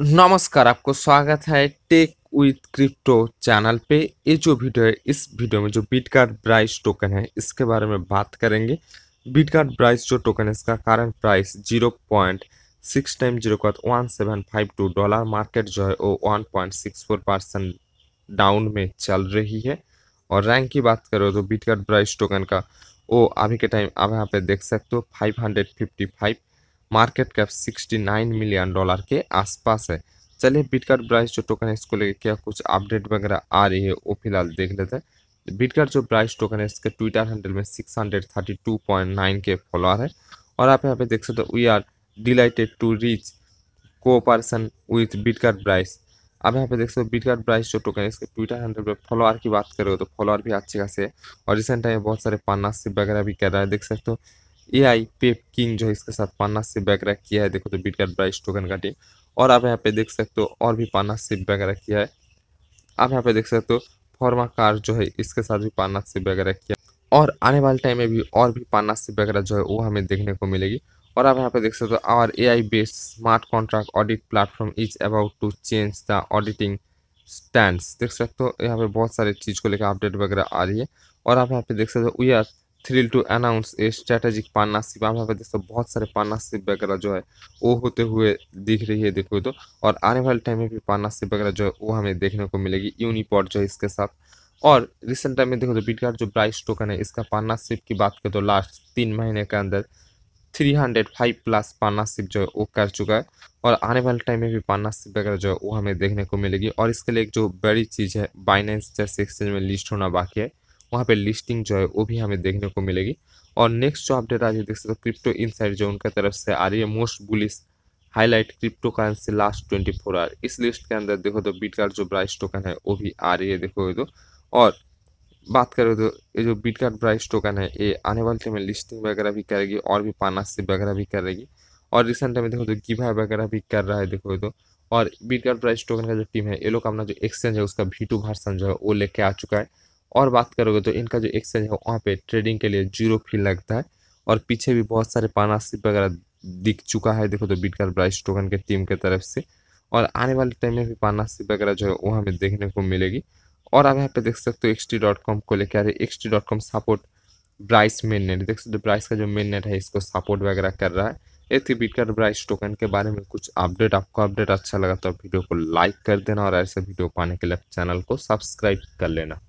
नमस्कार आपको स्वागत है टेक विथ क्रिप्टो चैनल पे ये जो वीडियो है इस वीडियो में जो बिटकार्ड प्राइस टोकन है इसके बारे में बात करेंगे बिटकार्ड प्राइस जो टोकन है इसका current price zero point six time zero का one seven five two dollar market जो है वो one point six four percent down में चल रही है और रैंक की बात करो तो बिटकार्ड प्राइस टोकन का वो अभी के टाइम आप यहाँ पे देख सकते हो five hundred fifty five market cap 69 million dollar के आसपास है चलिए बिटकार प्राइस जो टोकन है इसको लेकर क्या कुछ अपडेट वगैरह आ रही है वो फिलहाल देख लेते हैं बिटकार जो प्राइस टोकन है इसके ट्विटर हैंडल में 632.9 के फॉलोअर है और आप यहाँ पे देख सकते हो we are delighted to reach cooperation with Bitgert price आप यहाँ पे देख सकते हो बिटकार प्राइस जो टोकन है इसके ट्विटर हैंडल पर फॉलोअर की बात करोगे तो फॉलोअर भी अच्छे खासे है और रिसेंट टाइम बहुत सारे पार्टनरशिप वगैरह भी कर रहा है देख सकते हो ए आई पेप किंग जो है इसके साथ पाना से बैक रैक किया है देखो तो बीट कार्ड ब्राइस टोकन का और आप यहाँ पे देख सकते हो और भी पाना से बैक रैक किया है आप यहाँ पे देख सकते हो फॉर्मा कार जो है इसके साथ भी पाना से बैक रैक किया और आने वाले टाइम में भी और भी पाना से वगैरह जो है वो हमें देखने को मिलेगी और आप यहाँ पे देख सकते हो our A I based smart contract audit platform is about to change the auditing stand देख सकते हो यहाँ पे बहुत सारे चीज़ को लेकर अपडेट वगैरह आ रही है और आप यहाँ पे देख सकते हो we are thrill to announce a strategic partnership यहाँ पे दोस्तों बहुत सारे पार्टनरशिप वगैरह जो है वो होते हुए दिख रही है देखो तो और आने वाले टाइम में भी पार्टनरशिप वगैरह जो है वो हमें देखने को मिलेगी यूनिपॉट जो है इसके साथ और रिसेंट टाइम में देखो तो बिटगार्ड जो प्राइस टोकन है इसका पार्टनरशिप की बात करें तो लास्ट तीन महीने के अंदर three hundred five plus partnership जो है वो कर चुका है और आने वाले टाइम में भी पार्टनरशिप वगैरह जो है वो हमें देखने को मिलेगी और इसके लिए एक जो बड़ी चीज़ है बाइनेंस जैसे एक्सचेंज में लिस्ट होना बाकी है वहाँ पे लिस्टिंग जो है वो भी हमें देखने को मिलेगी और नेक्स्ट जो अपडेट आज देख सकते हो क्रिप्टो इनसाइड जो उनका तरफ से आ रही है most bullish highlight crypto currency last twenty four hour इस लिस्ट के अंदर देखो तो बीट कार्ड जो ब्राइस टोकन है वो भी आ रही है देखो तो और बात करो तो ये जो बीट कार्ड ब्राइस टोकन है ये आने वाले टाइम में लिस्टिंग वगैरह भी करेगी और भी पार्टनरशिप वगैरह भी करेगी और रिसेंट टाइम देखो तो गिभा वगैरह भी कर रहा है देखो तो और बीट कार्ड प्राइस टोकन का जो टीम है ये लोग अपना जो एक्सचेंज है उसका वी टू वर्सन जो है वो लेके आ चुका है और बात करोगे तो इनका जो एक्सचेंज है वहाँ पे ट्रेडिंग के लिए जीरो फी लगता है और पीछे भी बहुत सारे पानाशिप वगैरह दिख चुका है देखो तो बिटकर ब्राइस टोकन के टीम के तरफ से और आने वाले टाइम में भी पानाशिप वगैरह जो है वो हमें देखने को मिलेगी और आप यहाँ पे देख सकते हो एक्स टी डॉट कॉम को लेकर आ रही है X T dot com support Brise main net देख सकते हो ब्राइस का जो मेन नेट है इसको सपोर्ट वगैरह कर रहा है ये थी बिटकर ब्राइस टोकन के बारे में कुछ अपडेट आपको अपडेट अच्छा लगा तो वीडियो को लाइक कर देना और ऐसे वीडियो पाने के लिए चैनल को सब्सक्राइब कर लेना